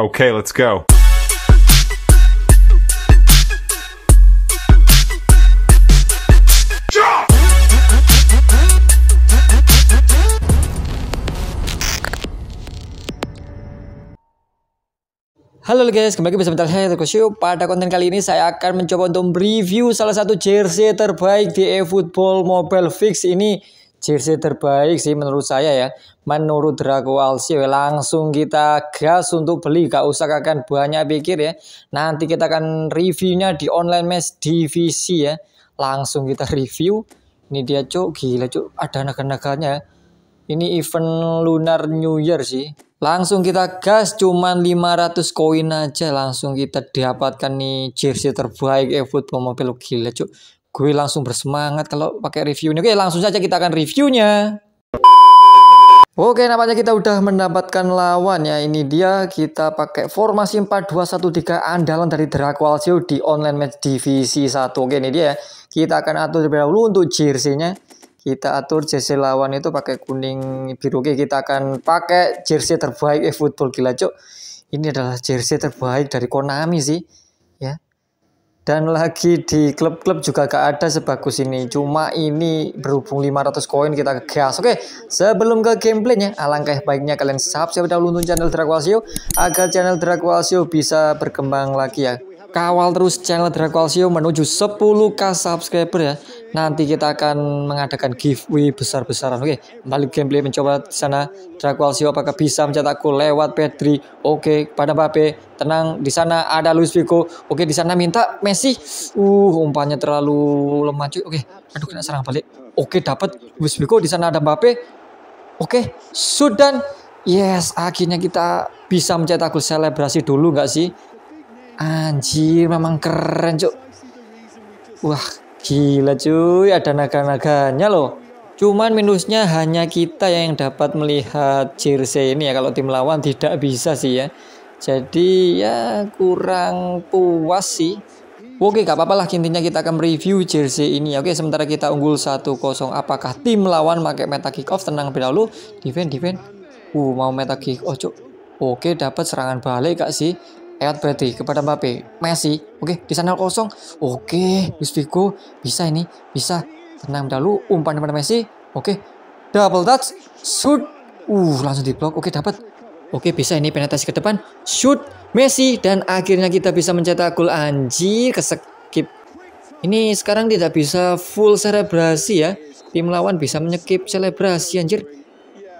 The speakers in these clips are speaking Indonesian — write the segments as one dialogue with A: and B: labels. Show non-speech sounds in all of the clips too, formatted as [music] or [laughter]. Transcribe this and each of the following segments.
A: Okay, let's go. Halo guys, kembali lagi bersama saya Pada konten kali ini saya akan mencoba untuk review salah satu jersey terbaik di eFootball Mobile Fix ini jersey terbaik sih menurut saya ya. Menurut Draco Alsi, langsung kita gas untuk beli. Gak usah akan banyak pikir ya. Nanti kita akan reviewnya di online match divisi ya. Langsung kita review. Ini dia cuk, gila cuk. Ada naga-naganya ya. Ini event Lunar New Year sih. Langsung kita gas cuman 500 koin aja langsung kita dapatkan nih jersey terbaik e-football mobil gila cuk. Gue langsung bersemangat kalau pakai reviewnya. Oke, langsung saja kita akan reviewnya. Oke, namanya kita udah mendapatkan lawan ya. Ini dia kita pakai formasi 4213 andalan dari Drakwal di online match divisi 1. Oke, ini dia ya. Kita akan atur terlebih dahulu untuk jersey-nya. Kita atur jersey lawan itu pakai kuning biru. Oke, kita akan pakai jersey terbaik eh, football gila, Cok. Ini adalah jersey terbaik dari Konami sih dan lagi di klub-klub juga gak ada sebagus ini cuma ini berhubung 500 koin kita gas oke sebelum ke gameplaynya alangkah baiknya kalian subscribe dahulu untuk channel Dragwasio agar channel Dragwasio bisa berkembang lagi ya kawal terus channel Drakwalsio menuju 10k subscriber ya. Nanti kita akan mengadakan giveaway besar-besaran. Oke, balik gameplay mencoba di sana Drakwalsio apakah bisa mencetakku lewat Pedri? Oke, pada Mbappe. Tenang, di sana ada Luis Figo. Oke, di sana minta Messi. Uh, umpannya terlalu lemah cuy. Oke, aduh kena serang balik. Oke, dapat Luis Figo di sana ada Mbappe. Oke, Sudan. Yes, akhirnya kita bisa mencetak gol selebrasi dulu nggak sih? Anjir, memang keren, cuk. Wah, gila cuy, ada naga-naganya loh. Cuman minusnya hanya kita yang dapat melihat jersey ini ya kalau tim lawan tidak bisa sih ya. Jadi ya kurang puas sih. Oke gak apa-apa lah intinya kita akan review jersey ini Oke sementara kita unggul 1-0 Apakah tim lawan pakai meta kickoff? Tenang beda lu. Defend defend Uh mau meta kick off oh, Oke dapat serangan balik kak sih Elliot berarti kepada Mbappe. Messi, oke, di sana kosong. Oke, Luis Figo bisa ini, bisa. Tenang dulu, umpan kepada Messi. Oke, double touch, shoot. Uh, langsung di blok, Oke, dapat. Oke, bisa ini penetrasi ke depan. Shoot Messi dan akhirnya kita bisa mencetak gol anjir kesekip. Ini sekarang tidak bisa full selebrasi ya. Tim lawan bisa menyekip selebrasi anjir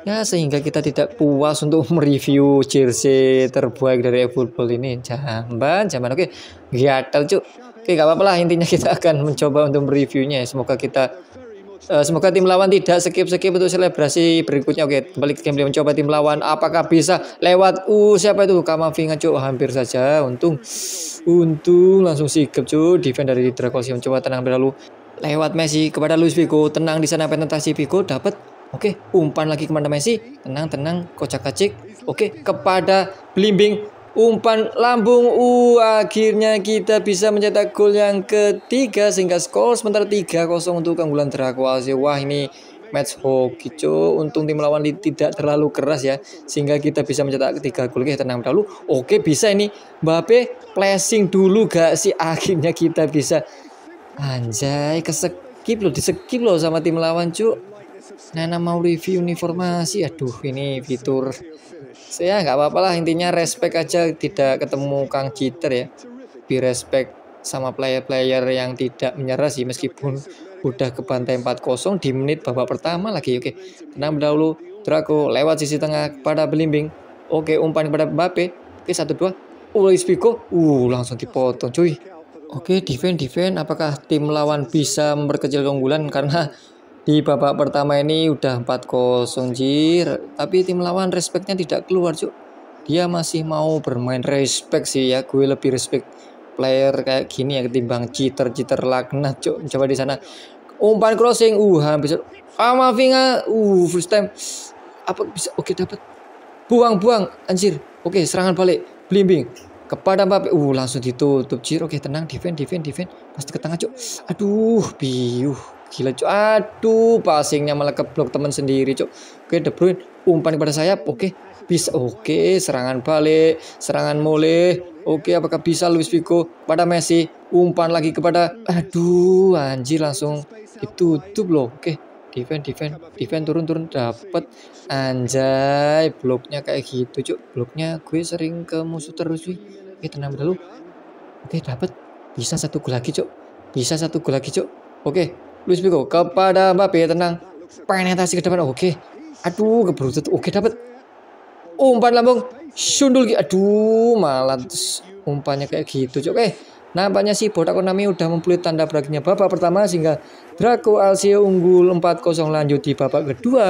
A: ya sehingga kita tidak puas untuk mereview jersey terbaik dari football ini jamban jamban oke gatel cuk oke gak apa-apa lah intinya kita akan mencoba untuk mereviewnya semoga kita uh, semoga tim lawan tidak skip-skip untuk selebrasi berikutnya oke kembali ke gameplay mencoba tim lawan apakah bisa lewat uh siapa itu Kamavinga cuk hampir saja untung untung langsung sikap cuk defend dari yang mencoba tenang berlalu, lewat Messi kepada Luis Figo tenang di sana penetrasi Figo dapat Oke, umpan lagi kepada Messi. Tenang, tenang, kocak kacik. Oke, kepada Blimbing. Umpan lambung. Uh, akhirnya kita bisa mencetak gol yang ketiga sehingga skor sementara tiga kosong untuk keunggulan Drakwasi. Wah, ini match hoki co untung tim lawan tidak terlalu keras ya sehingga kita bisa mencetak ketiga gol tenang dulu oke bisa ini Mbappe flashing dulu gak sih [laughs] akhirnya kita bisa anjay kesekip loh disekip loh sama tim lawan cu Nana mau review uniformasi aduh ini fitur saya nggak apa-apa lah intinya respect aja tidak ketemu Kang Jeter ya di respect sama player-player yang tidak menyerah sih meskipun udah ke bantai 4-0 di menit babak pertama lagi oke tenang dahulu Draco lewat sisi tengah kepada Belimbing oke umpan kepada Mbappe oke satu dua oh, Luis Figo uh langsung dipotong cuy oke defend defend apakah tim lawan bisa memperkecil keunggulan karena di babak pertama ini udah 4-0 jir, tapi tim lawan respectnya tidak keluar, Cuk. Dia masih mau bermain respect sih ya. Gue lebih respect player kayak gini ya ketimbang cheater-cheater laknat, Cuk. Coba di sana umpan crossing, uh hampir sama Vinga, uh first time. Apa bisa oke dapat. Buang-buang anjir. Oke, serangan balik. Blimbing kepada Mbappe. Uh, langsung ditutup Jir. Oke, tenang, defend, defend, defend. Pasti ke tengah, Cuk. Aduh, biuh. Gila cuk. Aduh, passingnya malah ke blok teman sendiri cuk. Oke, De Bruyne umpan kepada sayap. Oke, bisa. Oke, serangan balik, serangan mole Oke, apakah bisa Luis Figo pada Messi? Umpan lagi kepada aduh, anjir langsung ditutup loh. Oke, defend defend defend turun turun dapat anjay bloknya kayak gitu cuk bloknya gue sering ke musuh terus cuy oke tenang dulu oke dapat bisa satu gol lagi cuk bisa satu gol lagi cuk oke Luis Figo kepada Mbappe tenang. Penetrasi ke depan. Oke. Okay. Aduh, keberutut. Oke, okay, dapat. Umpan lambung. Sundul. Aduh, malah umpannya kayak gitu. Oke. Eh, okay. Nampaknya si Botak Konami udah mempunyai tanda beraginya babak pertama sehingga Draco Alcio unggul 4-0 lanjut di babak kedua.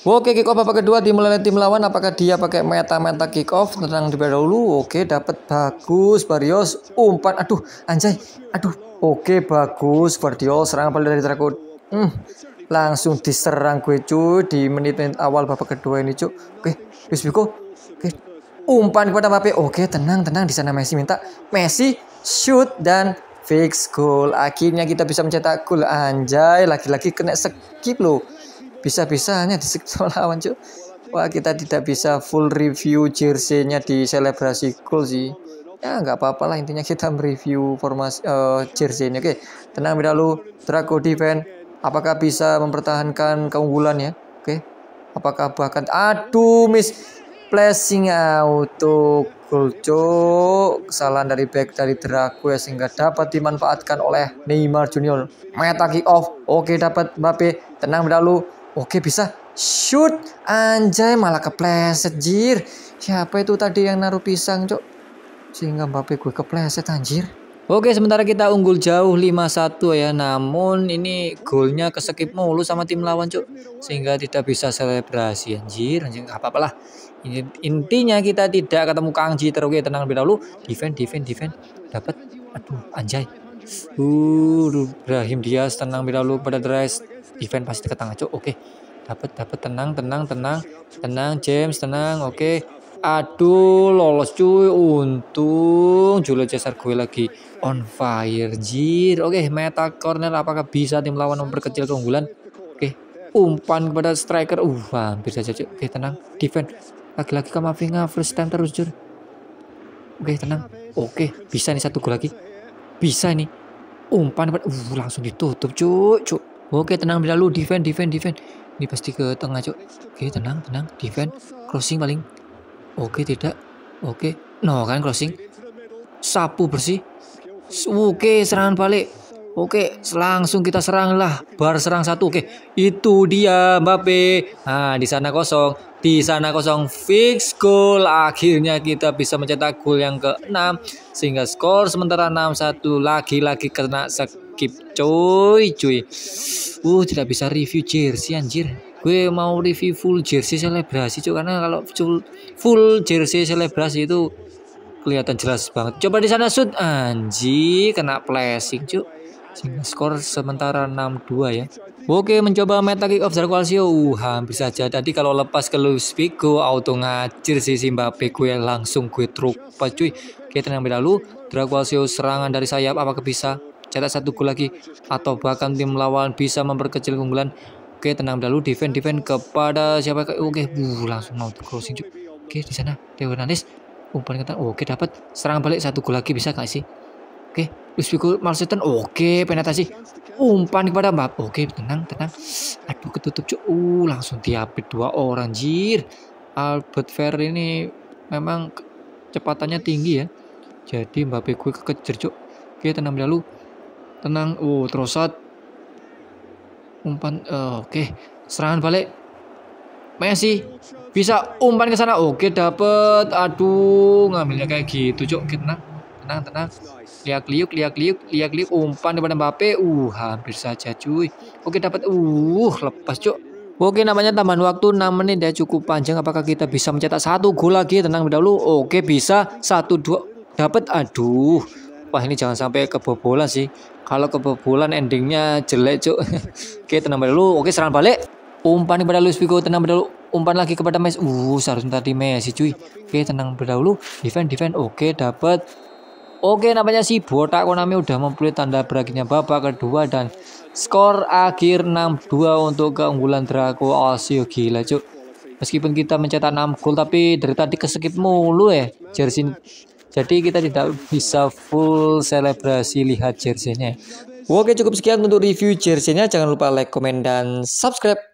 A: Oke kick off babak kedua dimulai tim lawan apakah dia pakai meta-meta kick off tenang di dulu. oke dapat bagus Barrios umpan aduh anjay aduh oke bagus Barrios serangan balik dari Draco hmm, langsung diserang gue cuy di menit-menit awal babak kedua ini cuy oke Luis Figo oke umpan kepada Mbappe oke tenang tenang di sana Messi minta Messi shoot dan fix goal akhirnya kita bisa mencetak gol anjay lagi-lagi kena skip lo bisa bisanya di sektor lawan [laughs] cuy wah kita tidak bisa full review jersey-nya di selebrasi goal sih ya nggak apa-apa lah intinya kita mereview formasi uh, eh, jersey nya oke tenang dulu Draco Defense apakah bisa mempertahankan keunggulannya oke apakah bahkan aduh miss placing auto gol cuy. kesalahan dari back dari Draco ya sehingga dapat dimanfaatkan oleh Neymar Junior meta kick off oke dapat Mbappe tenang dulu Oke bisa. Shoot. Anjay malah kepleset jir. Siapa itu tadi yang naruh pisang cok. Sehingga Mbappe gue kepleset anjir. Oke sementara kita unggul jauh 5-1 ya. Namun ini golnya kesekip mulu sama tim lawan cok. Sehingga tidak bisa selebrasi anjir. Anjir apa-apalah. Intinya kita tidak ketemu Kang Ji terus tenang lebih dahulu. Defend, defend, defend. Dapat. Aduh anjay. Uh, Rahim Diaz tenang lu pada dress. Event pasti ke tengah, cok. Oke. Dapat, dapat tenang, tenang, tenang. Tenang, James, tenang. Oke. Aduh, lolos cuy. Untung Julio Cesar gue lagi on fire. Jir. Oke, meta corner apakah bisa tim lawan memperkecil keunggulan? Oke. Umpan kepada striker. Uh, hampir saja, cuy. Oke, tenang. Defense. Lagi-lagi Kamavinga first time terus, jur. Oke, tenang. Oke, bisa nih satu gol lagi bisa ini umpan uh, langsung ditutup cuk cuk oke tenang bila lu defend defend defend ini pasti ke tengah cuk oke tenang tenang defend crossing paling oke tidak oke no kan crossing sapu bersih oke serangan balik Oke, langsung kita serang lah. Bar serang satu. Oke, itu dia Mbappe. Nah, di sana kosong. Di sana kosong fix goal. Akhirnya kita bisa mencetak gol yang ke-6 sehingga skor sementara 6-1 lagi-lagi kena skip. Cuy, cuy. Uh, tidak bisa review jersey anjir. Gue mau review full jersey selebrasi cuy karena kalau full full jersey selebrasi itu kelihatan jelas banget. Coba di sana shoot Anjir, kena flashing cuy. Sehingga skor sementara 6-2 ya. Oke, mencoba meta kick off Zarko Uh, hampir saja. Tadi kalau lepas ke Luis Figo, auto ngacir sih Mbappe. Gue langsung gue truk. Cuy, oke tenang lalu. Zarko Alsio serangan dari sayap. Apakah bisa? Cetak satu gol lagi. Atau bahkan tim lawan bisa memperkecil keunggulan. Oke, tenang lu Defend, defend kepada siapa? Oke, uh, langsung mau crossing. Oke, di sana. Teo Hernandez umpan ketat oke dapat serangan balik satu gol lagi bisa gak sih Oke, Luis Figo Malseton. Oke, penetrasi. Umpan kepada Mbak. Oke, tenang, tenang. Aduh, ketutup cuy. Uh, langsung diapit dua orang. Jir. Albert Fer ini memang cepatannya tinggi ya. Jadi Mbak gue kekejar cuy. Oke, tenang lalu. Tenang. Oh, terusat. Umpan uh, oke. Serangan balik. Messi bisa umpan ke sana. Oke, dapet. Aduh, ngambilnya kayak gitu, Cok. tenang tenang tenang lihat liuk liak liuk liak liuk umpan daripada Mbappe uh hampir saja cuy oke dapat uh lepas cuy Oke namanya tambahan waktu 6 menit ya cukup panjang apakah kita bisa mencetak satu gol lagi tenang dahulu oke bisa satu dua dapat aduh wah ini jangan sampai kebobolan sih kalau kebobolan endingnya jelek cuk [laughs] oke tenang dulu oke serangan balik umpan kepada Luis Figo tenang dulu umpan lagi kepada Messi uh seharusnya tadi Messi cuy oke tenang dulu defend defend oke dapat Oke namanya si Botak Konami udah mempunyai tanda berakhirnya babak kedua dan skor akhir 6-2 untuk keunggulan Draco Osio gila cuk meskipun kita mencetak 6 gol tapi dari tadi keskip mulu ya jersey jadi kita tidak bisa full selebrasi lihat jerseynya oke cukup sekian untuk review jerseynya jangan lupa like komen dan subscribe